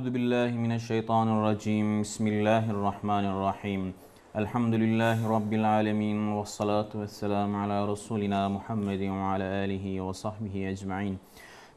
أعوذ بالله من الشيطان الرجيم بسم الله الرحمن الرحيم الحمد لله رب العالمين والصلاة والسلام على رسولنا Muhammed ve ala alihi ve sahbihi ecmain.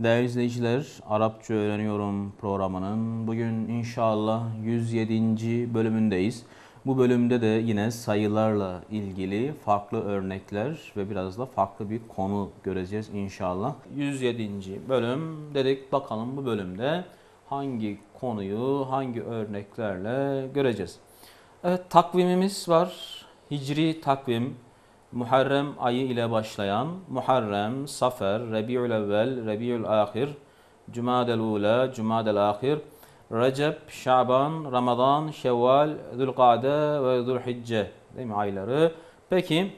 Değerli izleyiciler, Arapça Öğreniyorum programının bugün inşallah 107. bölümündeyiz. Bu bölümde de yine sayılarla ilgili farklı örnekler ve biraz da farklı bir konu göreceğiz inşallah. 107. bölüm dedik bakalım bu bölümde hangi konuyu hangi örneklerle göreceğiz. Evet takvimimiz var. Hicri takvim Muharrem ayı ile başlayan Muharrem, Safer, Rebiül Evvel, Rebiül Ahir, Cumadel Ula, Cumadel Ahir, Recep, Şaban, Ramazan, Şevval, Zülkade ve Zülhicce değil mi ayları? Peki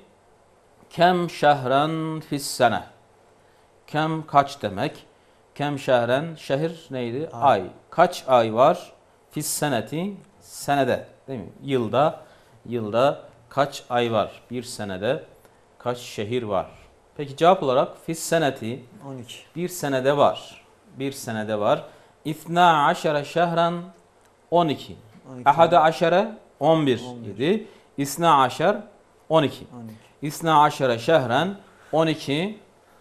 kem şehren fissene. Kem kaç demek? Kem şehren şehir neydi? Ay. ay. Kaç ay var? Fis seneti senede değil mi? Yılda yılda kaç ay var? Bir senede kaç şehir var? Peki cevap olarak fis seneti 12. Bir senede var. Bir senede var. İthna aşere şehren 12. 12. Ahada aşere 11, 11. idi. İsna aşer 12. 12. İsna aşere şehren 12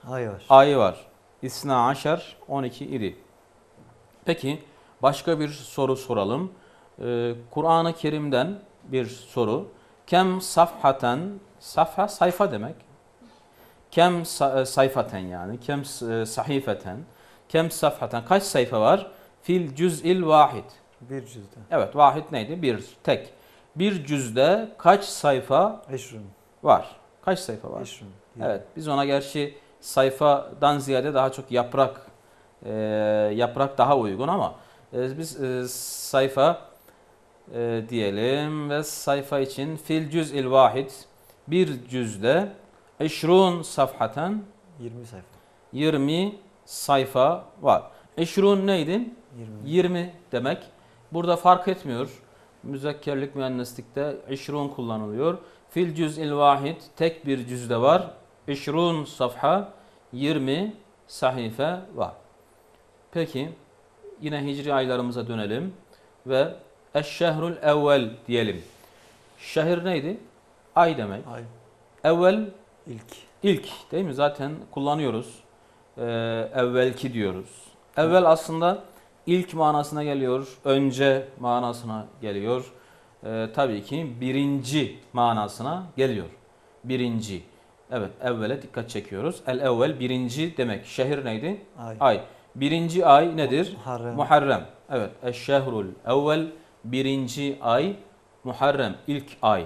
ay var. Ayı var. İsna aşer 12 iri. Peki başka bir soru soralım. Ee, Kur'an-ı Kerim'den bir soru. Kem safhaten, safha sayfa demek. Kem e, sayfaten yani, kem e, sahifeten, kem safhaten. Kaç sayfa var? Fil cüz'il vahid. Bir cüzde. Evet, vahid neydi? Bir, tek. Bir cüzde kaç sayfa Eşrim. var? Kaç sayfa var? Eşrim. Evet, biz ona gerçi sayfadan ziyade daha çok yaprak e, yaprak daha uygun ama e, biz e, sayfa e, diyelim ve sayfa için fil cüz il vahid bir cüzde eşrun safhaten 20 sayfa 20 sayfa var. Eşrun neydi? 20. 20 demek. Burada fark etmiyor. Müzekkerlik mühendislikte eşrun kullanılıyor. Fil cüz il vahid tek bir cüzde var işrun safha 20 sahife var. Peki yine hicri aylarımıza dönelim ve eşşehrul evvel diyelim. Şehir neydi? Ay demek. Ay. Evvel ilk. İlk değil mi? Zaten kullanıyoruz. Ee, evvelki diyoruz. Evvel aslında ilk manasına geliyor, önce manasına geliyor. Ee, tabii ki birinci manasına geliyor. Birinci. Evet evvele dikkat çekiyoruz. El evvel birinci demek. Şehir neydi? Ay. ay. Birinci ay nedir? Muharrem. Muharrem. Evet. Eşşehrul evvel birinci ay Muharrem ilk ay.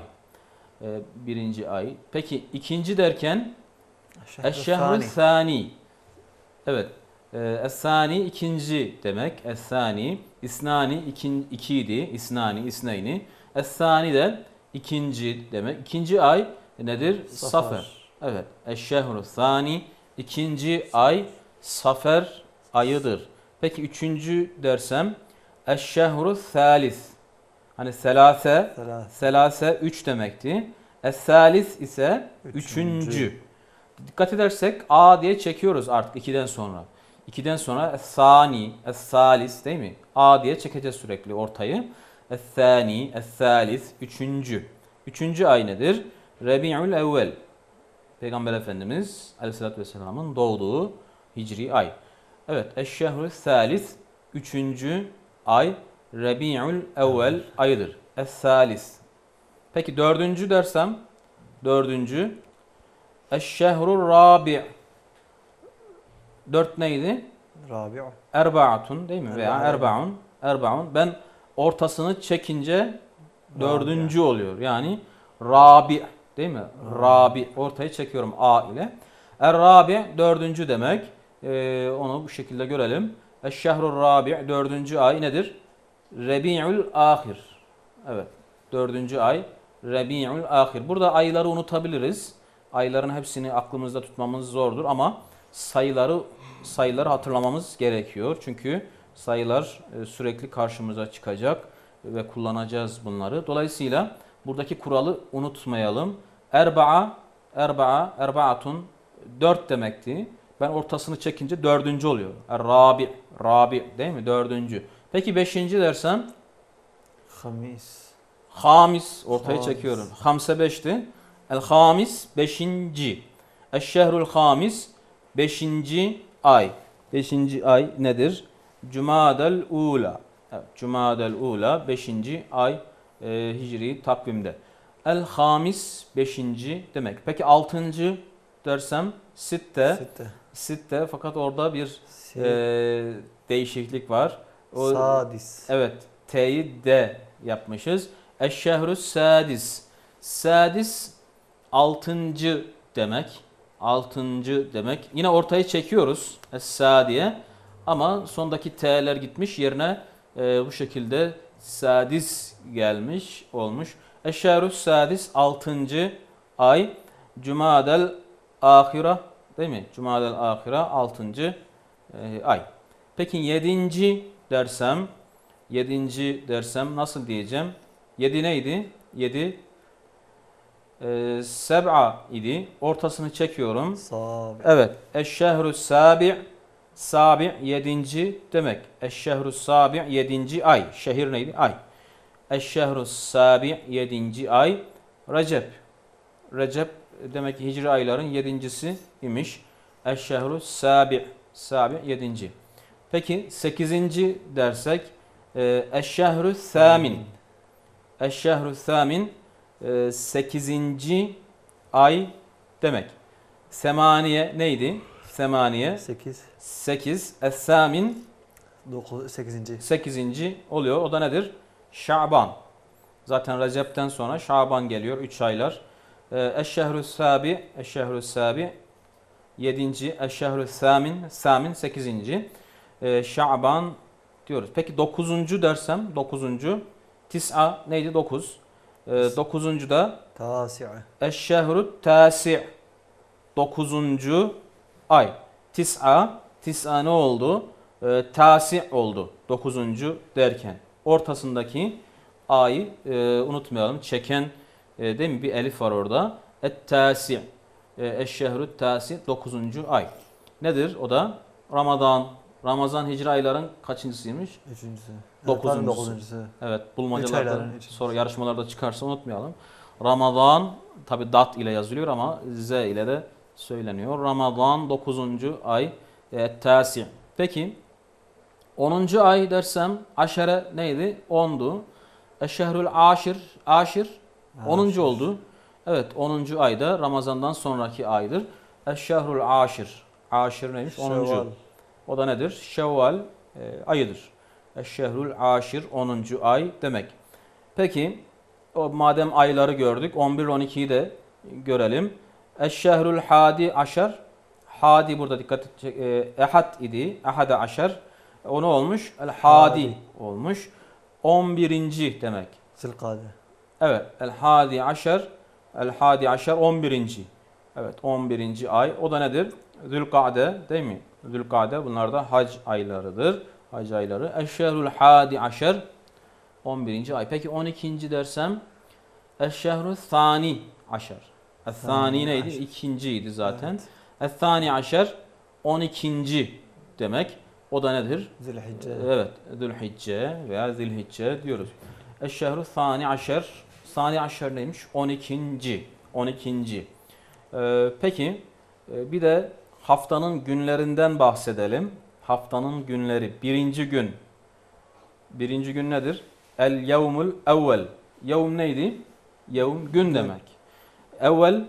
Ee, birinci ay. Peki ikinci derken Eşşehrü sani. Evet. E, Es-sani ikinci demek. Es-sani. İsnani ikin, ikiydi. İsnani, isneyni. Es-sani de ikinci demek. İkinci ay nedir? Safer. Safer. Evet. Eşşehru sani ikinci ay safer ayıdır. Peki üçüncü dersem Eşşehru salis. Hani selase, selase, üç demekti. Es-salis ise üçüncü. üçüncü. Dikkat edersek A diye çekiyoruz artık 2'den sonra. 2'den sonra es-sani, es-salis değil mi? A diye çekeceğiz sürekli ortayı. Es-sani, es-salis, üçüncü. Üçüncü ay nedir? Rebi'ül evvel. Peygamber Efendimiz Aleyhisselatü Vesselam'ın doğduğu hicri ay. Evet, Eşşehrü Salis, üçüncü ay, Rabi'ül Evvel ayıdır. Es-Salis. Peki dördüncü dersem, dördüncü, Eşşehrü Rabi' Dört neydi? Rabi. Erba'atun değil mi? Veya erba'un. Erba'un. Ben ortasını çekince dördüncü oluyor. Yani Rabi' Değil mi? Rabi ortaya çekiyorum A ile. Er rabi dördüncü demek. Ee, onu bu şekilde görelim. Eşşehrur rabi dördüncü ay nedir? Rebi'ül ahir. Evet. Dördüncü ay Rebi'ül ahir. Burada ayları unutabiliriz. Ayların hepsini aklımızda tutmamız zordur ama sayıları sayıları hatırlamamız gerekiyor. Çünkü sayılar e, sürekli karşımıza çıkacak ve kullanacağız bunları. Dolayısıyla buradaki kuralı unutmayalım. Erba'a, erba'a, erbaatun dört demekti. Ben ortasını çekince dördüncü oluyor. Rabi, rabi değil mi? Dördüncü. Peki beşinci dersem? Hamis. Hamis. Ortaya hamis. çekiyorum. Hamse beşti. El hamis beşinci. el şehrul hamis beşinci ay. Beşinci ay nedir? cuma Cumadel ula. Evet, Cumadel ula beşinci ay e, hicri takvimde. El hamis beşinci demek. Peki altıncı dersem sitte. Sitte. Sitte fakat orada bir si. e, değişiklik var. O, sadis. Evet. T'yi D yapmışız. Eşşehrü sadis. Sadis altıncı demek. Altıncı demek. Yine ortayı çekiyoruz. Es-sadiye. Ama sondaki T'ler gitmiş yerine e, bu şekilde sadis gelmiş olmuş. Eşşerü sadis 6. ay Cumadel ahira değil mi? Cumadel ahira 6. E, ay. Peki 7. dersem 7. dersem nasıl diyeceğim? 7 neydi? 7 e, seb'a idi. Ortasını çekiyorum. Sabi. Evet. Eşşehrü sabi' Sabi yedinci demek. Eşşehru sabi yedinci ay. Şehir neydi? Ay. Eşşehru sabi yedinci ay. Recep. Recep demek ki hicri ayların yedincisi imiş. Eşşehru sabi. Sabi yedinci. Peki sekizinci dersek e, Eşşehru samin. Eşşehru samin e, sekizinci ay demek. Semaniye neydi? Semaniye. Sekiz. Sekiz. es Dokuz, sekizinci. Sekizinci oluyor. O da nedir? Şaban. Zaten Recep'ten sonra Şaban geliyor. Üç aylar. Eşşehrü ee, sabi. Eşşehrü sabi. Yedinci. Eşşehrü samin. Samin sekizinci. Ee, Şaban diyoruz. Peki dokuzuncu dersem dokuzuncu. Tis'a neydi? Dokuz. Ee, dokuzuncu da Tasi'a. Eşşehrü tasi'. Dokuzuncu ay. Tis'a, tis'a ne oldu? E, tasi oldu Dokuzuncu derken. Ortasındaki a'yı e, unutmayalım. Çeken e, değil mi? Bir elif var orada. Et-tasi. E, eşşehrü tasi Dokuzuncu ay. Nedir o da? Ramazan. Ramazan hicri ayların kaçıncısıymış? Üçüncüsü. Dokuzuncusu. dokuzuncusu. Evet bulmacalarda sonra yarışmalarda çıkarsa unutmayalım. Ramazan tabi dat ile yazılıyor ama z ile de söyleniyor. Ramazan 9. ay e, tasi. Peki 10. ay dersem aşere neydi? 10'du. Eşşehrül aşir, aşir 10. oldu. Evet 10. ayda Ramazan'dan sonraki aydır. Eşşehrül aşir. Aşir neymiş? 10. O da nedir? Şevval e, ayıdır. Eşşehrül aşir 10. ay demek. Peki o madem ayları gördük 11-12'yi de görelim. Eşşehrül hadi aşer. Hadi burada dikkat et. E, Ehad idi. Ehade aşer. O ne olmuş? El hadi, olmuş. 11. demek. Zilkade. Evet. El hadi aşer. El hadi aşer 11. Evet 11. ay. O da nedir? Zülkade değil mi? Zülkade bunlar da hac aylarıdır. Hac ayları. Eşşehrül hadi aşer 11. ay. Peki 12. dersem Eşşehrü sani aşer es neydi? Aşer. İkinciydi zaten. Evet. es aşer 12. demek. O da nedir? Zilhicce. Evet. Zilhicce veya zilhicce diyoruz. Eşşehru sani aşer. Sani aşer neymiş? 12. 12. Ee, peki e, bir de haftanın günlerinden bahsedelim. Haftanın günleri. Birinci gün. Birinci gün nedir? El yevmul evvel. Yevm neydi? Yevm gün demek. Evvel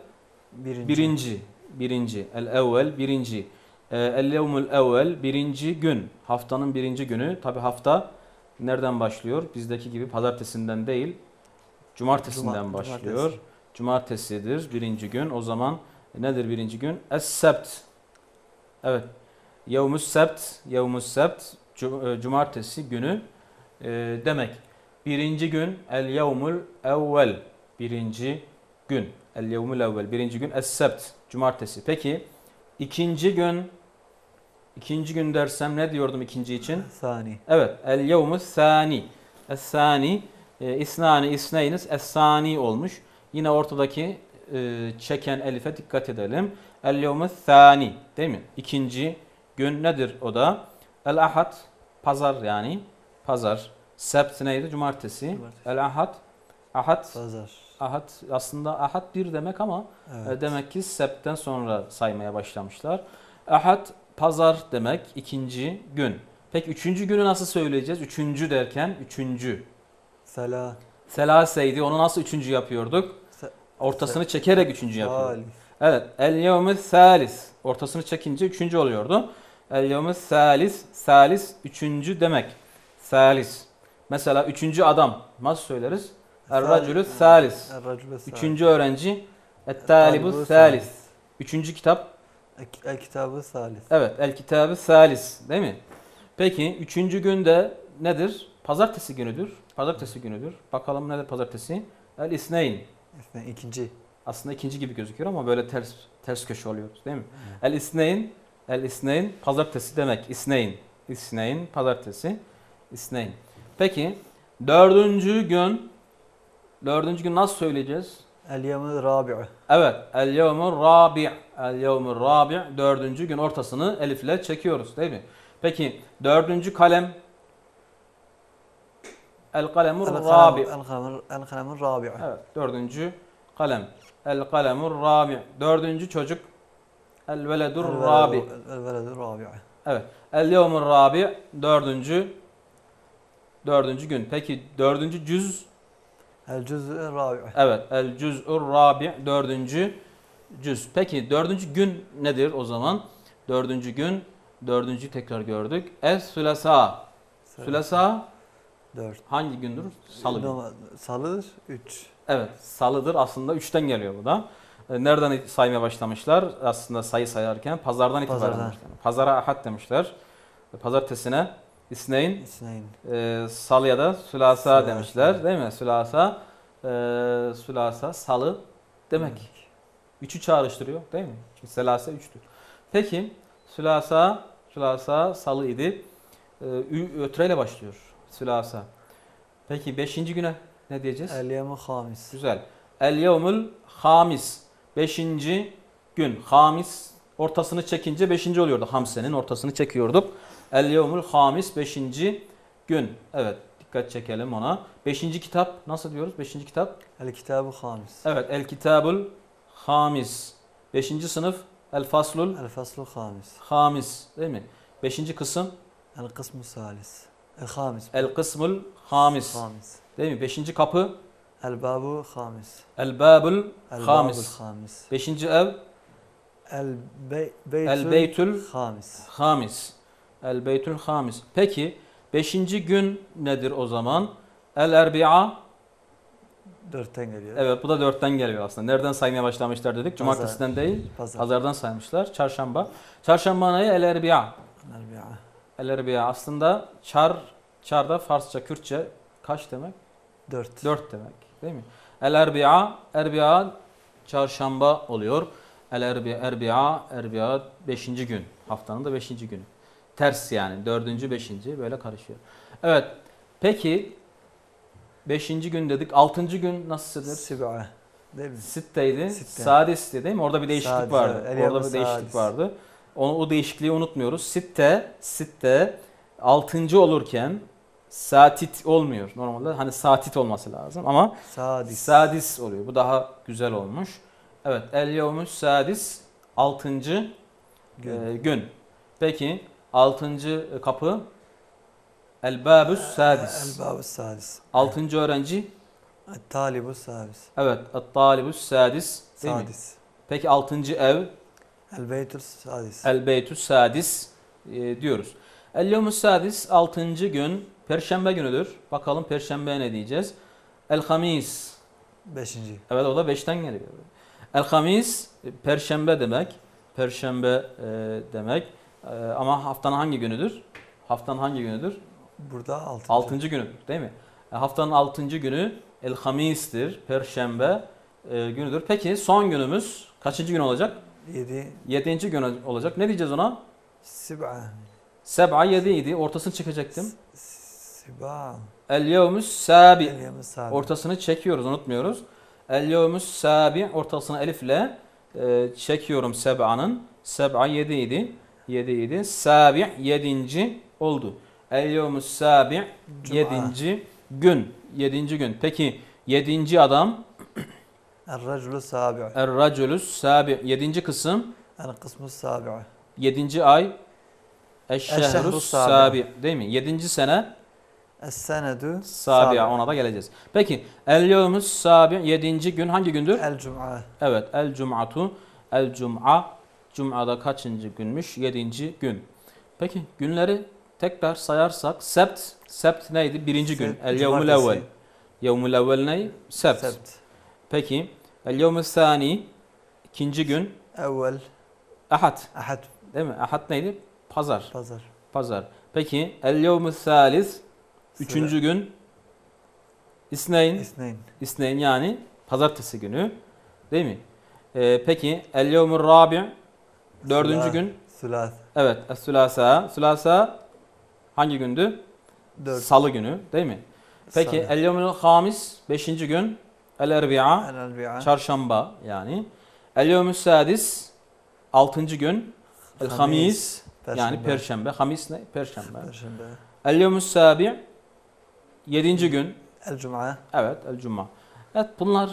birinci. Birinci. birinci. El evvel birinci. Ee, el yevmul evvel birinci gün. Haftanın birinci günü. Tabi hafta nereden başlıyor? Bizdeki gibi pazartesinden değil. Cumartesinden Cuma, başlıyor. Cumartesi. Cumartesidir birinci gün. O zaman nedir birinci gün? Es-sebt. Evet. Yevmus sebt. Yevmus sebt. E, cumartesi günü e, demek. Birinci gün el yevmul evvel. Birinci gün. El yevmül evvel. Birinci gün. Es sebt. Cumartesi. Peki ikinci gün ikinci gün dersem ne diyordum ikinci için? Sani. Evet. El yevmü sani. Es sani. E, isnani isneyiniz es sani olmuş. Yine ortadaki e, çeken elife dikkat edelim. El yevmü sani. Değil mi? İkinci gün nedir o da? El ahad. Pazar yani. Pazar. Sebt neydi? Cumartesi. Cumartesi. El ahad. Ahad, Pazar. Ahad aslında ahad bir demek ama e, evet. demek ki septen sonra saymaya başlamışlar. Ahad pazar demek ikinci gün. Peki üçüncü günü nasıl söyleyeceğiz? Üçüncü derken üçüncü. Sela. Selaseydi. Onu nasıl üçüncü yapıyorduk? Ortasını çekerek üçüncü yapıyorduk. Evet. El yevmü salis. Ortasını çekince üçüncü oluyordu. El yevmü salis. Salis üçüncü demek. Salis. Mesela üçüncü adam. Nasıl söyleriz? Er-Racülü Salis. Üçüncü öğrenci. Et-Talibu Salis. Üçüncü kitap. El-Kitabı Salis. Evet. El-Kitabı Salis. Değil mi? Peki. Üçüncü günde nedir? Pazartesi günüdür. Pazartesi günüdür. Bakalım nedir pazartesi? El-İsneyn. İkinci. Aslında ikinci gibi gözüküyor ama böyle ters ters köşe oluyoruz değil mi? El-İsneyn. El-İsneyn pazartesi demek. İsneyn. İsneyn pazartesi. İsneyn. Peki dördüncü gün Dördüncü gün nasıl söyleyeceğiz? El yevmül rabi'u. Evet. El yevmül rabi'. El yevmül rabi'. Dördüncü gün ortasını elifle çekiyoruz değil mi? Peki dördüncü kalem El kalemur rabi. El kalem el kalemur rabi. Evet. Dördüncü kalem. El kalemur rabi. Dördüncü çocuk. El veledur rabi. El veledur rabi. Evet. El yevmur rabi. Dördüncü dördüncü gün. Peki dördüncü cüz El cüz'ü rabi. Evet. El cüz'ü rabi. Dördüncü cüz. Peki dördüncü gün nedir o zaman? Dördüncü gün. Dördüncü tekrar gördük. Es sülasa. Sülasa. Dört. Hangi gündür? Salı günü. Salıdır. Üç. Evet. Salıdır. Aslında üçten geliyor bu da. E, nereden saymaya başlamışlar? Aslında sayı sayarken pazardan itibaren. Pazardan. Pazara ahad demişler. E, pazartesine İsneyn, İsneyn. E, salı ya da sülasa, sülasa demişler değil mi? Sülasa, e, sülasa, salı demek. Evet. Üçü çağrıştırıyor değil mi? Çünkü selase üçtür. Peki sülasa, sülasa, salı idi. E, ötreyle başlıyor sülasa. Peki beşinci güne ne diyeceğiz? El yevmül hamis. Güzel. El yevmül hamis. Beşinci gün. Hamis ortasını çekince beşinci oluyordu. Hamsenin ortasını çekiyorduk. El Yevmül Hamis 5. gün. Evet dikkat çekelim ona. 5. kitap nasıl diyoruz? 5. kitap? El Kitabul Hamis. Evet El Kitabul Hamis. 5. sınıf El Faslul El Faslul Hamis. Hamis değil mi? 5. kısım El Kısmü Salis. El Hamis. El Kısmul Hamis. Hamis. Değil mi? 5. kapı El Babu Hamis. El Babul Hamis. Hamis. 5. ev El, bey, beytül, El Beytül Hamis. Hamis. El beytül hamis. Peki beşinci gün nedir o zaman? El erbi'a. Dörtten geliyor. Evet bu da dörtten geliyor aslında. Nereden saymaya başlamışlar dedik. Cumartesiden Pazar. değil. Pazar. Pazardan saymışlar. Çarşamba. Çarşamba ayı el erbi'a. El erbi'a. aslında çar, çarda Farsça, Kürtçe kaç demek? Dört. Dört demek değil mi? El erbi'a. Erbi'a çarşamba oluyor. El erbi'a. Erbi'a. Erbi'a beşinci gün. Haftanın da beşinci günü. Ters yani. Dördüncü, beşinci böyle karışıyor. Evet. Peki beşinci gün dedik. Altıncı gün nasıldır? Sib'a. Değil mi? Sitte'ydi. Sitte. Sadis'ti değil mi? Orada bir değişiklik Sadis, vardı. Evet. Orada bir Sadis. değişiklik vardı. Onu, o değişikliği unutmuyoruz. Sitte, sitte altıncı olurken satit olmuyor normalde. Hani satit olması lazım ama sadis, sadis oluyor. Bu daha güzel olmuş. Evet, el yevmüs sadis altıncı gün. E, gün. Peki Altıncı e, kapı El-Babus Sadis. El-Babus Sadis. Altıncı öğrenci? Talibus Sadis. Evet. Talibus Sadis. Sadis. Peki altıncı ev? El-Beytus Sadis. El-Beytus Sadis e, diyoruz. El-Yevmus Sadis altıncı gün Perşembe günüdür. Bakalım Perşembe ne diyeceğiz? El-Hamis. Beşinci. Evet o da beşten geliyor. El-Hamis e, Perşembe demek. Perşembe e, demek. Ee, ama haftanın hangi günüdür? Haftanın hangi günüdür? Burada 6. 6. günü değil mi? Ee, haftanın 6. günü El Hamis'tir. Perşembe e, günüdür. Peki son günümüz kaçıncı gün olacak? 7. 7. gün olacak. Ne diyeceğiz ona? Sib'a. Seb'a 7 idi. Ortasını çıkacaktım. Sib'a. El yevmüs sabi. Ortasını çekiyoruz unutmuyoruz. El yevmüs sabi ortasını elifle e, çekiyorum seb'anın. Seb'a 7 idi. 7 7 sabi 7. oldu. El yevmus sabi 7. gün. 7. gün. Peki 7. adam El racülü sabi. El racülü sabi. 7. kısım El kısmı sabi. 7. ay Eşşehru sabi. Değil mi? 7. sene Es-senedü sabi'a ona da geleceğiz. Peki el yevmus sabi 7. gün hangi gündür? El cum'a. Evet el cum'atu el cum'a Cuma'da kaçıncı günmüş? Yedinci gün. Peki günleri tekrar sayarsak sept, sept neydi? Birinci gün. El yevmül evvel. Yevmül evvel ne? Sept. sept. Peki. El yevmül sani. ikinci gün. Evvel. Ahad. Ahad. Değil mi? Ahad neydi? Pazar. Pazar. Pazar. Peki. El yevmül salis. Üçüncü gün. İsneyn. İsneyn. İsneyn yani pazartesi günü. Değil mi? Ee, peki. El yevmül rabi'. Dördüncü gün. Sülas. Evet. Sülasa. Sülasa hangi gündü? Dört. Salı günü değil mi? Peki el Yomu'l hamis beşinci gün. El erbi'a. El erbi'a. Çarşamba yani. El Yomu'l sadis altıncı gün. El hamis. Yani perşembe. Hamis ne? Perşembe. Perşembe. El Yomu'l sabi. Yedinci gün. El cuma. Evet el cuma. Evet bunlar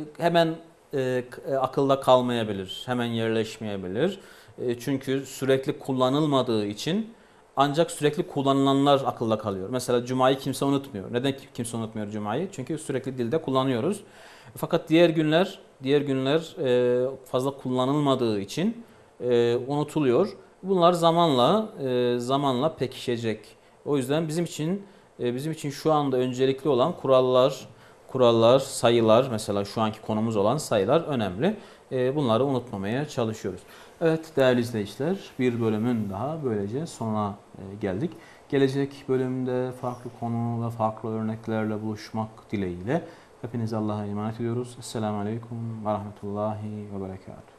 e, hemen e, e, akılda kalmayabilir, hemen yerleşmeyebilir. E, çünkü sürekli kullanılmadığı için ancak sürekli kullanılanlar akılda kalıyor. Mesela Cuma'yı kimse unutmuyor. Neden kimse unutmuyor Cuma'yı? Çünkü sürekli dilde kullanıyoruz. Fakat diğer günler diğer günler e, fazla kullanılmadığı için e, unutuluyor. Bunlar zamanla e, zamanla pekişecek. O yüzden bizim için e, bizim için şu anda öncelikli olan kurallar, kurallar, sayılar mesela şu anki konumuz olan sayılar önemli. Ee, bunları unutmamaya çalışıyoruz. Evet değerli izleyiciler bir bölümün daha böylece sona e, geldik. Gelecek bölümde farklı konu ve farklı örneklerle buluşmak dileğiyle Hepiniz Allah'a emanet ediyoruz. Esselamu Aleyküm ve Rahmetullahi ve Berekatuhu.